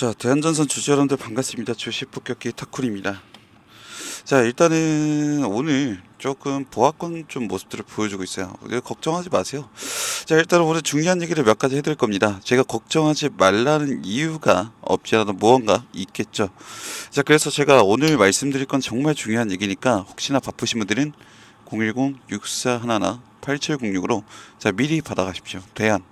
자 대한전선 주주 여러분들 반갑습니다 주식폭격기 타쿨입니다 자 일단은 오늘 조금 보합권 좀 모습들을 보여주고 있어요 걱정하지 마세요 자 일단은 오늘 중요한 얘기를 몇 가지 해드릴 겁니다 제가 걱정하지 말라는 이유가 없지라도 무언가 있겠죠 자 그래서 제가 오늘 말씀드릴 건 정말 중요한 얘기니까 혹시나 바쁘신 분들은 010-6411-8706으로 자 미리 받아가십시오 대한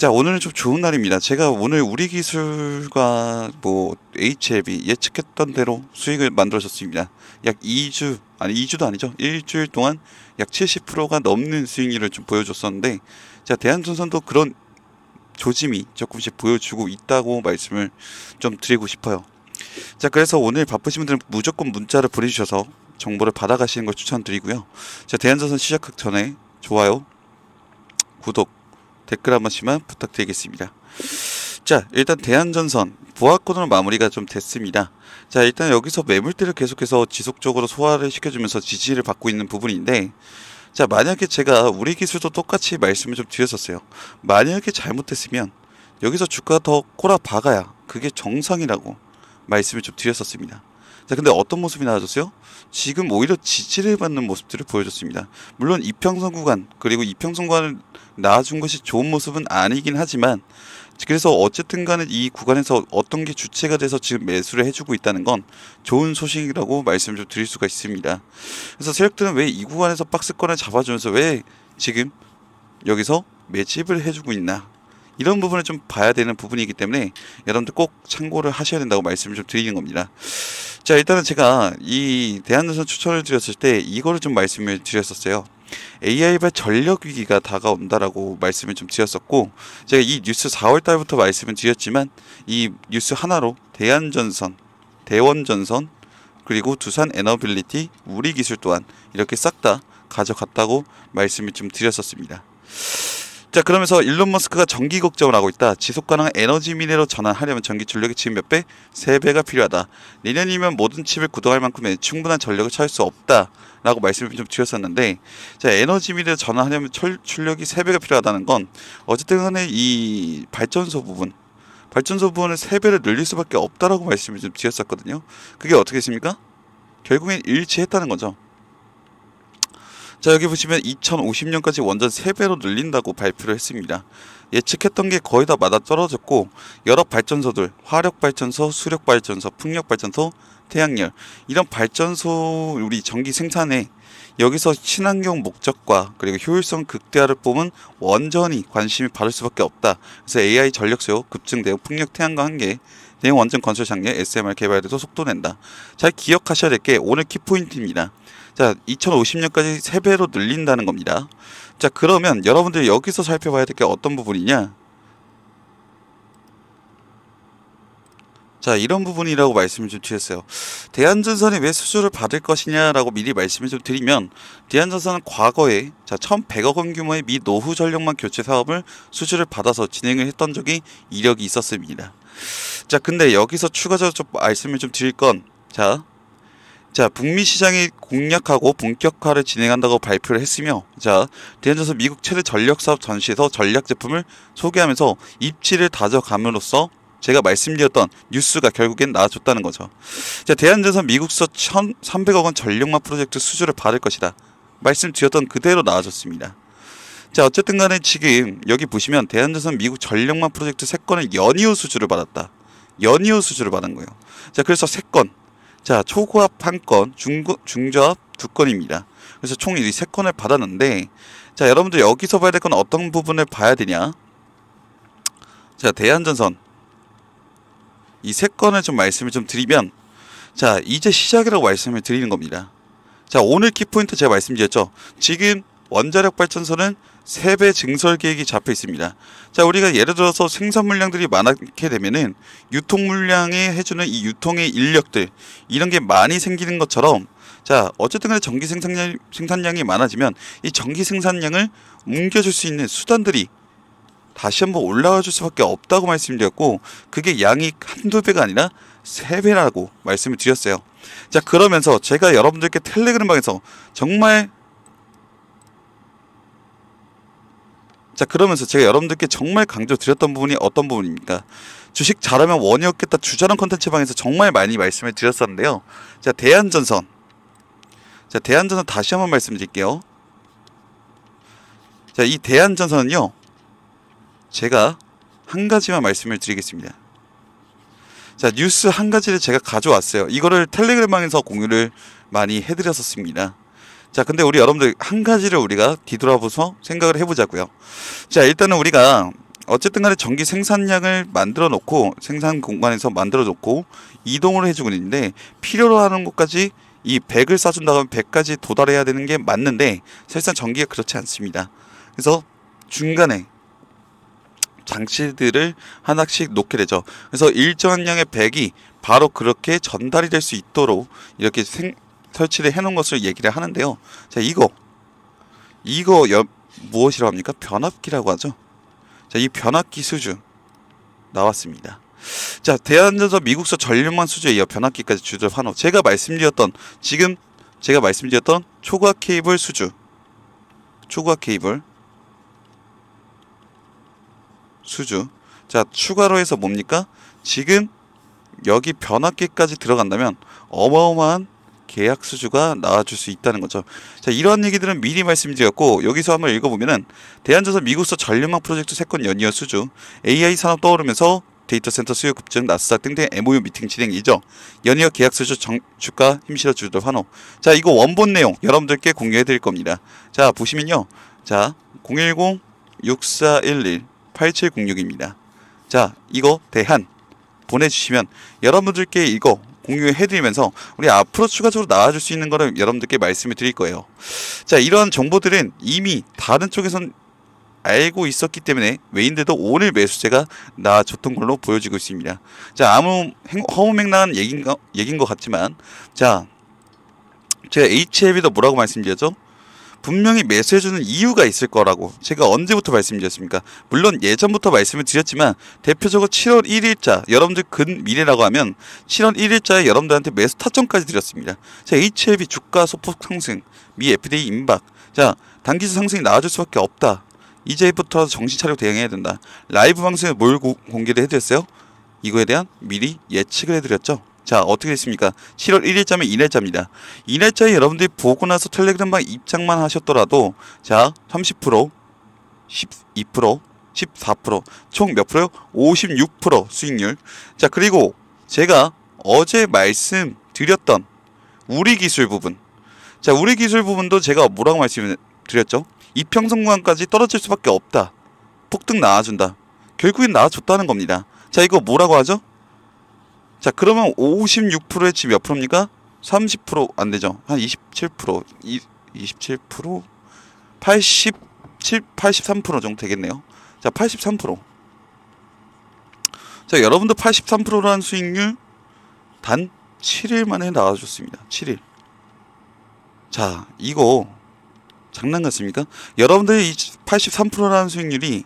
자, 오늘은 좀 좋은 날입니다. 제가 오늘 우리 기술과 뭐 HLB 예측했던 대로 수익을 만들어졌습니다. 약 2주, 아니 2주도 아니죠. 일주일 동안 약 70%가 넘는 수익률을 좀 보여줬었는데, 자, 대한전선도 그런 조짐이 조금씩 보여주고 있다고 말씀을 좀 드리고 싶어요. 자, 그래서 오늘 바쁘신 분들은 무조건 문자를 보내주셔서 정보를 받아가시는 걸 추천드리고요. 자, 대한전선 시작하기 전에 좋아요, 구독, 댓글 한 번씩만 부탁드리겠습니다. 자 일단 대한전선 부하권으로 마무리가 좀 됐습니다. 자 일단 여기서 매물대를 계속해서 지속적으로 소화를 시켜주면서 지지를 받고 있는 부분인데 자 만약에 제가 우리 기술도 똑같이 말씀을 좀 드렸었어요. 만약에 잘못했으면 여기서 주가 더 꼬라 박아야 그게 정상이라고 말씀을 좀 드렸었습니다. 자, 근데 어떤 모습이 나아졌어요? 지금 오히려 지지를 받는 모습들을 보여줬습니다. 물론 이평선 구간 그리고 이평선 구간을 나아준 것이 좋은 모습은 아니긴 하지만 그래서 어쨌든 간에 이 구간에서 어떤 게 주체가 돼서 지금 매수를 해주고 있다는 건 좋은 소식이라고 말씀을 좀 드릴 수가 있습니다. 그래서 세력들은 왜 이 구간에서 박스권을 잡아주면서 왜 지금 여기서 매집을 해주고 있나 이런 부분을 좀 봐야 되는 부분이기 때문에 여러분들 꼭 참고를 하셔야 된다고 말씀을 좀 드리는 겁니다. 자, 일단은 제가 이 대한노선 추천을 드렸을 때 이거를 좀 말씀을 드렸었어요. AI발 전력 위기가 다가온다라고 말씀을 좀 드렸었고 제가 이 뉴스 4월 달부터 말씀을 드렸지만 이 뉴스 하나로 대한전선, 대원전선 그리고 두산 에너빌리티, 우리 기술 또한 이렇게 싹 다 가져갔다고 말씀을 좀 드렸었습니다. 자 그러면서 일론 머스크가 전기 걱정을 하고 있다. 지속 가능한 에너지 미래로 전환하려면 전기 전력이 지금 몇 배? 세배가 필요하다. 내년이면 모든 칩을 구동할 만큼의 충분한 전력을 찾을 수 없다. 라고 말씀을 좀 드렸었는데 자 에너지 미래로 전환하려면 철, 출력이 세배가 필요하다는 건 어쨌든 간에 이 발전소 부분 발전소 부분을 세배를 늘릴 수밖에 없다라고 말씀을 좀 드렸었거든요. 그게 어떻게 했습니까? 결국엔 일치했다는 거죠. 자 여기 보시면 2050년까지 원전 3배로 늘린다고 발표를 했습니다. 예측했던 게 거의 다 맞아떨어졌고 여러 발전소들 화력발전소, 수력발전소, 풍력발전소, 태양열 이런 발전소 우리 전기 생산에 여기서 친환경 목적과 그리고 효율성 극대화를 뽑은 원전이 관심이 받을 수밖에 없다. 그래서 AI 전력 수요 급증 되고 풍력 태양과한계 대형 원전 건설 장려 SMR 개발에도 속도 낸다. 잘 기억하셔야 될 게 오늘 키포인트입니다. 자, 2050년까지 3배로 늘린다는 겁니다. 자, 그러면 여러분들 이 여기서 살펴봐야 될 게 어떤 부분이냐? 자, 이런 부분이라고 말씀을 좀 드렸어요. 대한전선이 왜 수주를 받을 것이냐라고 미리 말씀을 좀 드리면, 대한전선은 과거에 자, 1,100억 원 규모의 미 노후 전력망 교체 사업을 수주를 받아서 진행을 했던 적이 이력이 있었습니다. 자, 근데 여기서 추가적으로 좀 말씀을 좀 드릴 건, 자, 자, 북미 시장이 공략하고 본격화를 진행한다고 발표를 했으며, 자, 대한전선 미국 최대 전력사업 전시에서 전략 제품을 소개하면서 입지를 다져감으로써 제가 말씀드렸던 뉴스가 결국엔 나아졌다는 거죠. 자, 대한전선 미국서 1,300억 원 전력망 프로젝트 수주를 받을 것이다. 말씀드렸던 그대로 나아졌습니다. 자, 어쨌든 간에 지금 여기 보시면 대한전선 미국 전력망 프로젝트 3건을 연이어 수주를 받았다. 연이어 수주를 받은 거예요. 자, 그래서 3건. 자, 초고압 한 건, 중고, 중저압 두 건입니다. 그래서 총 이 세 건을 받았는데, 자, 여러분들 여기서 봐야 될 건 어떤 부분을 봐야 되냐? 자, 대한전선. 이 세 건을 좀 말씀을 좀 드리면, 자, 이제 시작이라고 말씀을 드리는 겁니다. 자, 오늘 키포인트 제가 말씀드렸죠. 지금 원자력 발전소는 세배 증설 계획이 잡혀 있습니다. 자, 우리가 예를 들어서 생산 물량들이 많게 되면은 유통 물량에 해주는 이 유통의 인력들 이런 게 많이 생기는 것처럼 자, 어쨌든 간에 전기 생산량, 생산량이 많아지면 이 전기 생산량을 옮겨줄 수 있는 수단들이 다시 한번 올라와 줄 수밖에 없다고 말씀드렸고 그게 양이 한 두 배가 아니라 세 배라고 말씀을 드렸어요. 자, 그러면서 제가 여러분들께 텔레그램 방에서 정말 자, 그러면서 제가 여러분들께 정말 강조드렸던 부분이 어떤 부분입니까? 주식 잘하면 원이 없겠다 주자랑 컨텐츠 방에서 정말 많이 말씀을 드렸었는데요. 자, 대한전선. 자, 대한전선 다시 한번 말씀드릴게요. 자, 이 대한전선은요. 제가 한 가지만 말씀을 드리겠습니다. 자, 뉴스 한 가지를 제가 가져왔어요. 이거를 텔레그램방에서 공유를 많이 해드렸었습니다. 자, 근데 우리 여러분들 한 가지를 우리가 뒤돌아보서 생각을 해보자고요. 자, 일단은 우리가 어쨌든 간에 전기 생산량을 만들어 놓고 생산 공간에서 만들어 놓고 이동을 해주고 있는데 필요로 하는 것까지이 100을 쏴준다면 100까지 도달해야 되는 게 맞는데 사실상 전기가 그렇지 않습니다. 그래서 중간에 장치들을 하나씩 놓게 되죠. 그래서 일정한 양의 100이 바로 그렇게 전달이 될 수 있도록 이렇게 생, 설치를 해놓은 것을 얘기를 하는데요. 자, 이거 이거 여, 무엇이라고 합니까? 변압기라고 하죠. 자, 이 변압기 수준 나왔습니다. 자, 대한전선 미국서 전륜만 수주에 이어 변압기까지 주절 환호. 제가 말씀드렸던 지금 제가 말씀드렸던 초과 케이블 수주, 초과 케이블 수주. 자, 추가로 해서 뭡니까? 지금 여기 변압기까지 들어간다면 어마어마한 계약 수주가 나와줄 수 있다는 거죠. 자, 이러한 얘기들은 미리 말씀드렸고 여기서 한번 읽어보면은 대한조선 미국서 전력망 프로젝트 세건 연이어 수주 AI 산업 떠오르면서 데이터 센터 수요 급증 나스닥 등등 MOU 미팅 진행이죠. 연이어 계약 수주 정, 주가 힘실어 주들 환호. 자, 이거 원본 내용 여러분들께 공유해 드릴 겁니다. 자, 보시면요. 자, 010 6411 8706입니다. 자, 이거 대한 보내주시면 여러분들께 이거 공유해드리면서 우리 앞으로 추가적으로 나아줄 수 있는 거를 여러분들께 말씀을 드릴 거예요. 자, 이런 정보들은 이미 다른 쪽에선 알고 있었기 때문에 외인들도 오늘 매수세가 나아졌던 걸로 보여지고 있습니다. 자, 아무 허무맹랑한 얘긴, 얘긴 것 같지만, 자, 제가 HLB도 뭐라고 말씀드렸죠? 분명히 매수해주는 이유가 있을 거라고 제가 언제부터 말씀드렸습니까? 물론 예전부터 말씀을 드렸지만 대표적으로 7월 1일자 여러분들 근 미래라고 하면 7월 1일자에 여러분들한테 매수 타점까지 드렸습니다. 자 HLB 주가 소폭 상승, 미 FDA 임박, 자 단기수 상승이 나와줄 수밖에 없다. 이제부터 정신 차리고 대응해야 된다. 라이브 방송에 뭘 공개를 해드렸어요? 이거에 대한 미리 예측을 해드렸죠. 자 어떻게 됐습니까? 7월 1일자면 2일자입니다2일자에 여러분들이 보고 나서 텔레그램방 입장만 하셨더라도 자 30%, 12%, 14%총 몇 프로요? 56% 수익률 자 그리고 제가 어제 말씀드렸던 우리 기술 부분 자 우리 기술 부분도 제가 뭐라고 말씀드렸죠? 이평선구간까지 떨어질 수밖에 없다 폭등 나와준다 결국엔 나와줬다는 겁니다 자 이거 뭐라고 하죠? 자 그러면 56%의 집이 몇 프로입니까? 30% 안되죠 한27% 27% 87 83% 정도 되겠네요 자 83%자 여러분들 83%라는 수익률 단 7일 만에 나와줬습니다 7일 자 이거 장난 같습니까? 여러분들이 83%라는 수익률이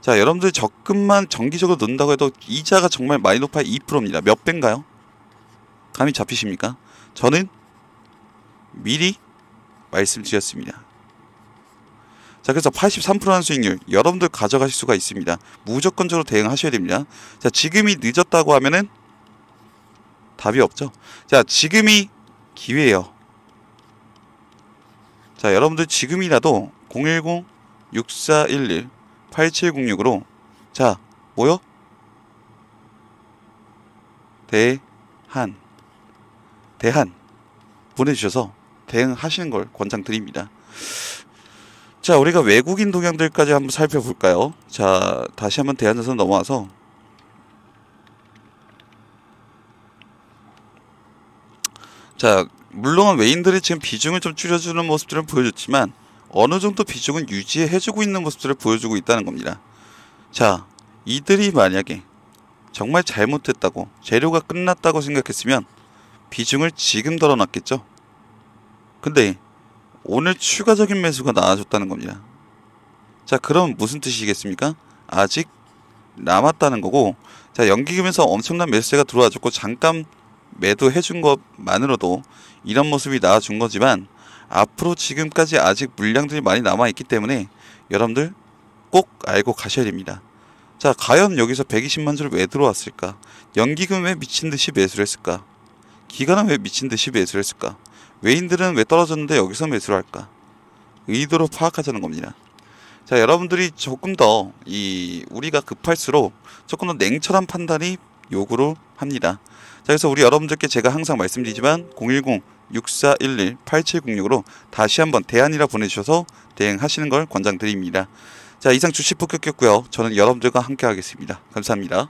자 여러분들 적금만 정기적으로 넣는다고 해도 이자가 정말 많이 높아요 2%입니다 몇 배인가요? 감이 잡히십니까? 저는 미리 말씀드렸습니다 자 그래서 83%한 수익률 여러분들 가져가실 수가 있습니다 무조건적으로 대응하셔야 됩니다 자 지금이 늦었다고 하면은 답이 없죠 자 지금이 기회예요 자 여러분들 지금이라도 010 6411 8706으로 자 뭐요? 대한 대한 보내주셔서 대응하시는 걸 권장드립니다. 자 우리가 외국인 동향들까지 한번 살펴볼까요? 자 다시 한번 대한조선 넘어와서 자 물론 외인들이 지금 비중을 좀 줄여주는 모습들은 보여줬지만 어느 정도 비중은 유지해주고 있는 모습들을 보여주고 있다는 겁니다. 자, 이들이 만약에 정말 잘못했다고 재료가 끝났다고 생각했으면 비중을 지금 덜어놨겠죠. 근데 오늘 추가적인 매수가 나와줬다는 겁니다. 자, 그럼 무슨 뜻이겠습니까? 아직 남았다는 거고 자연기금에서 엄청난 매수세가 들어와줬고 잠깐 매도해준 것만으로도 이런 모습이 나와준 거지만 앞으로 지금까지 아직 물량들이 많이 남아있기 때문에 여러분들 꼭 알고 가셔야 됩니다. 자 과연 여기서 120만 주를 왜 들어왔을까? 연기금 왜 미친듯이 매수를 했을까? 기간은 왜 미친듯이 매수를 했을까? 외인들은 왜 떨어졌는데 여기서 매수를 할까? 의도로 파악하자는 겁니다. 자 여러분들이 조금 더 이 우리가 급할수록 조금 더 냉철한 판단이 요구를 합니다. 자 그래서 우리 여러분들께 제가 항상 말씀드리지만 010 6411-8706으로 다시 한번 대안이라 보내주셔서 대행하시는 걸 권장드립니다. 자, 이상 주식 폭격했고요. 저는 여러분들과 함께 하겠습니다. 감사합니다.